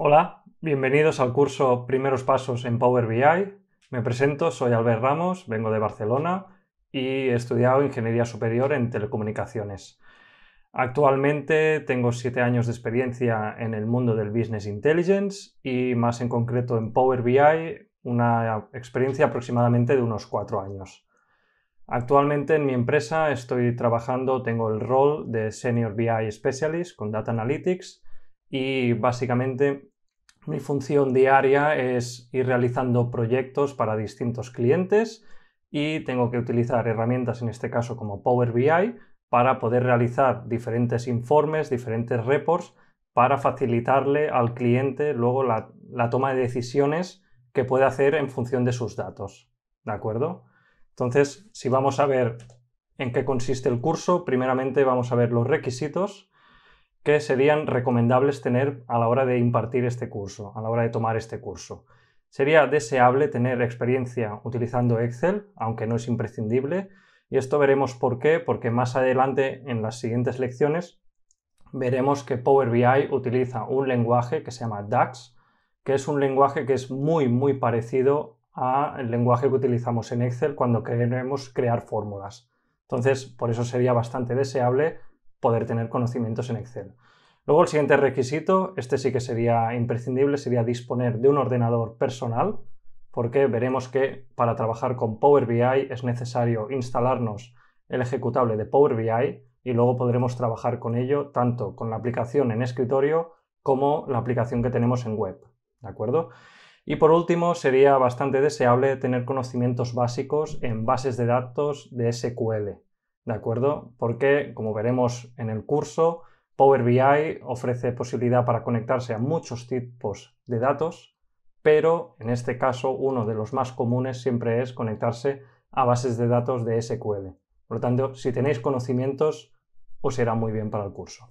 Hola, bienvenidos al curso Primeros Pasos en Power BI. Me presento, soy Albert Ramos, vengo de Barcelona y he estudiado Ingeniería Superior en Telecomunicaciones. Actualmente tengo siete años de experiencia en el mundo del Business Intelligence y más en concreto en Power BI, una experiencia aproximadamente de unos cuatro años. Actualmente en mi empresa estoy trabajando, tengo el rol de Senior BI Specialist con Data Analytics y básicamente mi función diaria es ir realizando proyectos para distintos clientes y tengo que utilizar herramientas, en este caso como Power BI, para poder realizar diferentes informes, diferentes reports, para facilitarle al cliente luego la, la toma de decisiones que puede hacer en función de sus datos. ¿De acuerdo? Entonces, si vamos a ver en qué consiste el curso, primeramente vamos a ver los requisitos que serían recomendables tener a la hora de impartir este curso, a la hora de tomar este curso. Sería deseable tener experiencia utilizando Excel, aunque no es imprescindible, y esto veremos por qué, porque más adelante en las siguientes lecciones veremos que Power BI utiliza un lenguaje que se llama DAX, que es un lenguaje que es muy muy parecido al lenguaje que utilizamos en Excel cuando queremos crear fórmulas. Entonces, por eso sería bastante deseable poder tener conocimientos en Excel. Luego el siguiente requisito, este sí que sería imprescindible, sería disponer de un ordenador personal, porque veremos que para trabajar con Power BI es necesario instalarnos el ejecutable de Power BI y luego podremos trabajar con ello tanto con la aplicación en escritorio como la aplicación que tenemos en web, ¿de acuerdo? Y por último, sería bastante deseable tener conocimientos básicos en bases de datos de SQL, ¿de acuerdo? Porque, como veremos en el curso, Power BI ofrece posibilidad para conectarse a muchos tipos de datos, pero en este caso uno de los más comunes siempre es conectarse a bases de datos de SQL. Por lo tanto, si tenéis conocimientos, os irá muy bien para el curso.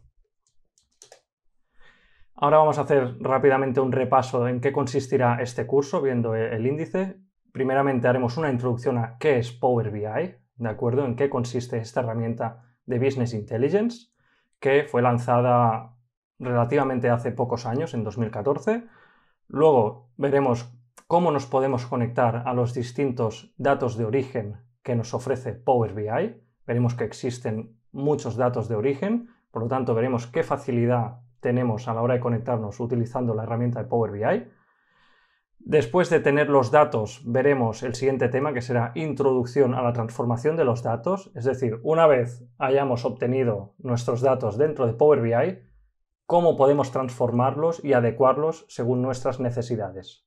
Ahora vamos a hacer rápidamente un repaso en qué consistirá este curso viendo el índice. Primeramente haremos una introducción a qué es Power BI, ¿de acuerdo? ¿En qué consiste esta herramienta de Business Intelligence? Que fue lanzada relativamente hace pocos años, en 2014. Luego veremos cómo nos podemos conectar a los distintos datos de origen que nos ofrece Power BI. Veremos que existen muchos datos de origen, por lo tanto veremos qué facilidad tenemos a la hora de conectarnos utilizando la herramienta de Power BI. Después de tener los datos, veremos el siguiente tema, que será introducción a la transformación de los datos. Es decir, una vez hayamos obtenido nuestros datos dentro de Power BI, cómo podemos transformarlos y adecuarlos según nuestras necesidades.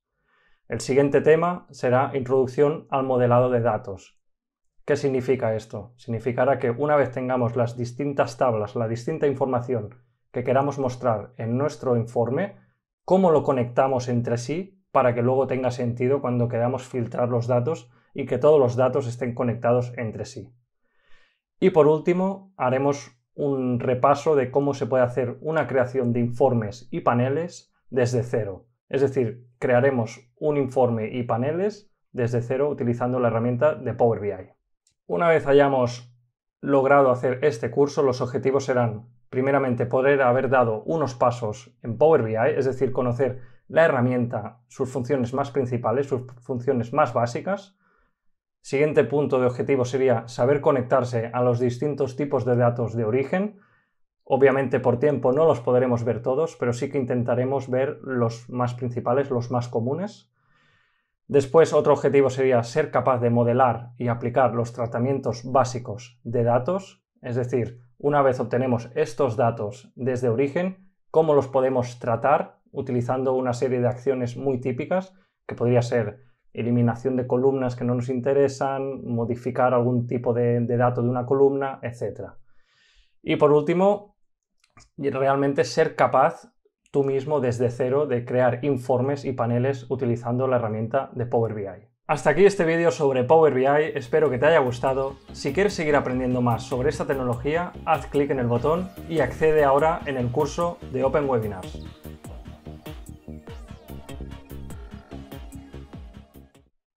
El siguiente tema será introducción al modelado de datos. ¿Qué significa esto? Significará que una vez tengamos las distintas tablas, la distinta información que queramos mostrar en nuestro informe, cómo lo conectamos entre sí para que luego tenga sentido cuando queramos filtrar los datos y que todos los datos estén conectados entre sí. Y por último, haremos un repaso de cómo se puede hacer una creación de informes y paneles desde cero. Es decir, crearemos un informe y paneles desde cero utilizando la herramienta de Power BI. Una vez hayamos logrado hacer este curso, los objetivos serán primeramente, poder haber dado unos pasos en Power BI, es decir, conocer la herramienta, sus funciones más principales, sus funciones más básicas. Siguiente punto de objetivo sería saber conectarse a los distintos tipos de datos de origen. Obviamente por tiempo no los podremos ver todos, pero sí que intentaremos ver los más principales, los más comunes. Después otro objetivo sería ser capaz de modelar y aplicar los tratamientos básicos de datos, es decir, una vez obtenemos estos datos desde origen, ¿cómo los podemos tratar? Utilizando una serie de acciones muy típicas, que podría ser eliminación de columnas que no nos interesan, modificar algún tipo de, dato de una columna, etc. Y por último, realmente ser capaz tú mismo desde cero de crear informes y paneles utilizando la herramienta de Power BI. Hasta aquí este vídeo sobre Power BI, espero que te haya gustado. Si quieres seguir aprendiendo más sobre esta tecnología, haz clic en el botón y accede ahora en el curso de Open Webinars.